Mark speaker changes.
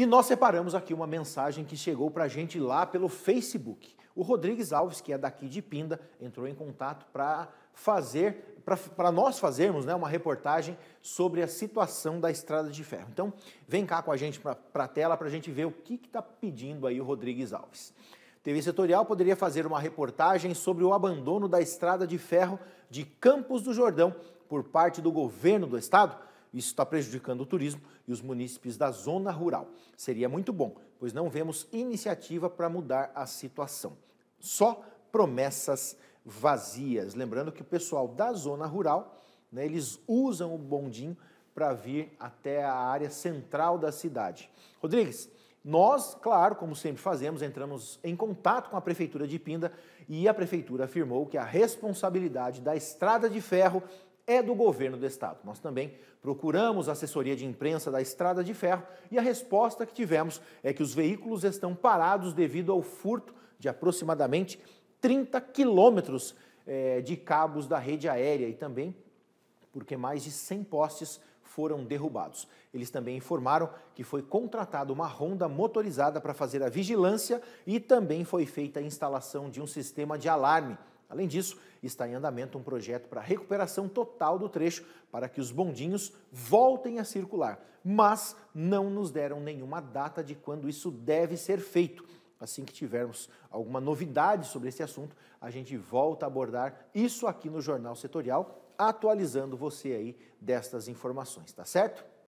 Speaker 1: E nós separamos aqui uma mensagem que chegou para a gente lá pelo Facebook. O Rodrigues Alves, que é daqui de Pinda, entrou em contato para fazer, para nós fazermos né, uma reportagem sobre a situação da estrada de ferro. Então, vem cá com a gente para a tela para a gente ver o que está pedindo aí o Rodrigues Alves. TV Setorial poderia fazer uma reportagem sobre o abandono da estrada de ferro de Campos do Jordão por parte do governo do estado isso está prejudicando o turismo e os munícipes da zona rural. Seria muito bom, pois não vemos iniciativa para mudar a situação. Só promessas vazias. Lembrando que o pessoal da zona rural, né, eles usam o bondinho para vir até a área central da cidade. Rodrigues, nós, claro, como sempre fazemos, entramos em contato com a Prefeitura de Pinda e a Prefeitura afirmou que a responsabilidade da estrada de ferro é do governo do estado. Nós também procuramos a assessoria de imprensa da Estrada de Ferro e a resposta que tivemos é que os veículos estão parados devido ao furto de aproximadamente 30 quilômetros eh, de cabos da rede aérea e também porque mais de 100 postes foram derrubados. Eles também informaram que foi contratada uma ronda motorizada para fazer a vigilância e também foi feita a instalação de um sistema de alarme Além disso, está em andamento um projeto para recuperação total do trecho para que os bondinhos voltem a circular, mas não nos deram nenhuma data de quando isso deve ser feito. Assim que tivermos alguma novidade sobre esse assunto, a gente volta a abordar isso aqui no Jornal Setorial, atualizando você aí destas informações, tá certo?